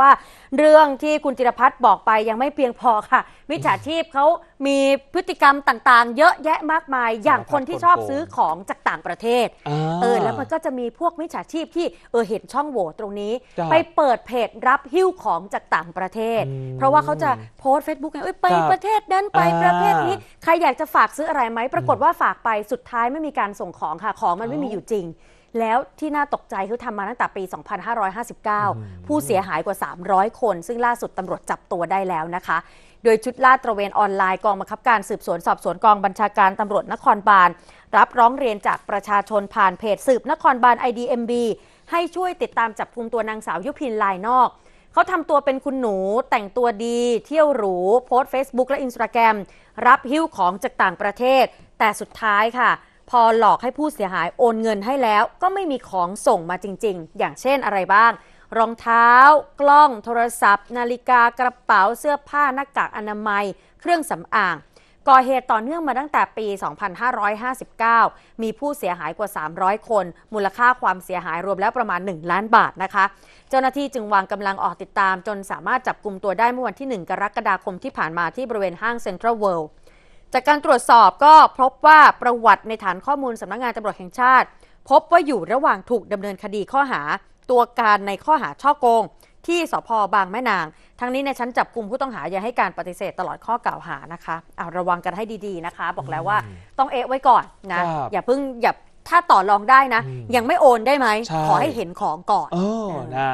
ว่า เรื่องที่คุณจิรพัฒน์บอกไปยังไม่เพียงพอค่ะมิจฉาชีพเขามีพฤติกรรมต่างๆ เยอะแยะมากมายอย่างคนที่ชอบซื้อของจากต่างประเทศ เออแล้วมันก็จะมีพวกมิจฉาชีพที่เออเห็นช่องโหว่ตรงนี้ ไปเปิดเพจรับหิ้วของจากต่างประเทศ เพราะว่าเขาจะโพสต์เฟซบุ๊กไงเอ้ยไปประเทศนั้นไปประเทศนี้ใครอยากจะฝากซื้ออะไรไหมปรากฏว่าฝากไปสุดท้ายไม่มีการส่งของค่ะของมันไม่มีอยู่จริงแล้วที่น่าตกใจคือทำมาตั้งแต่ปี 2559 ผู้เสียหายกว่า 300 คน ซึ่งล่าสุดตำรวจจับตัวได้แล้วนะคะ โดยชุดลาดตระเวนออนไลน์กองบังคับการสืบสวนสอบสวนกองบัญชาการตำรวจนครบาล รับร้องเรียนจากประชาชนผ่านเพจสืบนครบาล IDMB ให้ช่วยติดตามจับกลุ่มตัวนางสาวยุพินลายนอก เขาทำตัวเป็นคุณหนูแต่งตัวดี เที่ยวหรูโพสเฟซบุ๊กและอินสตาแกรมรับหิ้วของจากต่างประเทศ แต่สุดท้ายค่ะพอหลอกให้ผู้เสียหายโอนเงินให้แล้วก็ไม่มีของส่งมาจริงๆ อย่างเช่นอะไรบ้าง รองเท้า กล้องโทรศัพท์ นาฬิกากระเป๋าเสื้อผ้าหน้ากากอนามัย เครื่องสำอาง ก่อเหตุต่อเนื่องมาตั้งแต่ปี 2559 มีผู้เสียหายกว่า 300 คน มูลค่าความเสียหายรวมแล้วประมาณ 1 ล้านบาทนะคะ เจ้าหน้าที่จึงวางกำลังออกติดตาม จนสามารถจับกลุ่มตัวได้เมื่อวันที่ 1 กรกฎาคมที่ผ่านมาที่บริเวณห้างเซ็นทรัลเวิลด์จากการตรวจสอบก็พบว่าประวัติในฐานข้อมูลสำนักงงานตำรวจแห่งชาติ พบว่าอยู่ระหว่างถูกดำเนินคดีข้อหา ตัวการในข้อหาช่อโกง ที่สพบางแม่นาง ทั้งนี้ในชั้นจับกลุ่มผู้ต้องหายังให้การปฏิเสธตลอดข้อกล่าวหานะคะเอาระวังกันให้ดีๆนะคะ บอกแล้วว่าต้องเอะไว้ก่อนนะ อย่าเพิ่งอย่าถ้าต่อรองได้นะ ยังไม่โอนได้ไหมขอให้เห็นของก่อนเออนะ